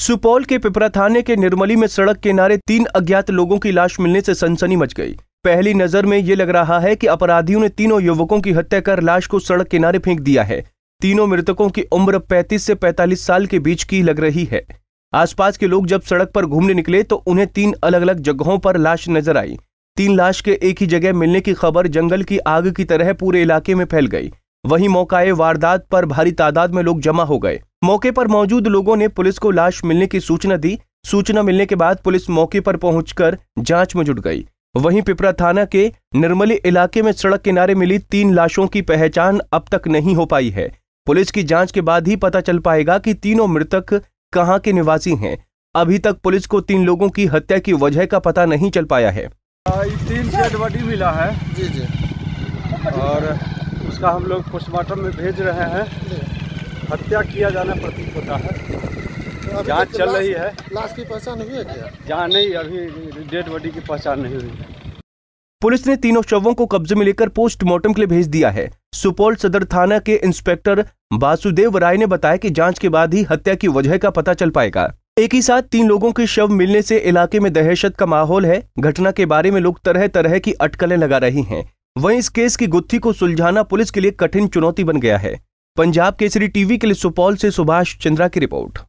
सुपौल के पिपरा थाने के निर्मली में सड़क किनारे तीन अज्ञात लोगों की लाश मिलने से सनसनी मच गई पहली नजर में ये लग रहा है कि अपराधियों ने तीनों युवकों की हत्या कर लाश को सड़क किनारे फेंक दिया है तीनों मृतकों की उम्र 35 से 45 साल के बीच की लग रही है आसपास के लोग जब सड़क पर घूमने निकले तो उन्हें तीन अलग अलग जगहों पर लाश नजर आई तीन लाश के एक ही जगह मिलने की खबर जंगल की आग की तरह पूरे इलाके में फैल गई वहीं मौकाए वारदात पर भारी तादाद में लोग जमा हो गए मौके पर मौजूद लोगों ने पुलिस को लाश मिलने की सूचना दी सूचना मिलने के बाद पुलिस मौके पर पहुंचकर जांच में जुट गई वहीं पिपरा थाना के निर्मली इलाके में सड़क किनारे मिली तीन लाशों की पहचान अब तक नहीं हो पाई है पुलिस की जांच के बाद ही पता चल पाएगा कि तीनों मृतक कहाँ के निवासी हैं अभी तक पुलिस को तीन लोगों की हत्या की वजह का पता नहीं चल पाया है तीन मिला है जी जी और उसका हम लोग पोस्टमार्टम में भेज रहे हैं हत्या किया जाना प्रतीत होता है तो जांच चल रही है लाश की पहचान हुई है क्या जहाँ नहीं अभी डेड बॉडी की पहचान नहीं हुई है पुलिस ने तीनों शवों को कब्जे में लेकर पोस्टमार्टम के लिए भेज दिया है सुपौल सदर थाना के इंस्पेक्टर वासुदेव राय ने बताया कि जांच के बाद ही हत्या की वजह का पता चल पाएगा एक ही साथ तीन लोगों के शव मिलने से इलाके में दहशत का माहौल है घटना के बारे में लोग तरह तरह की अटकलें लगा रही हैं वहीं इस केस की गुत्थी को सुलझाना पुलिस के लिए कठिन चुनौती बन गया है पंजाब केसरी टीवी के लिए सुपौल से सुभाष चंद्रा की रिपोर्ट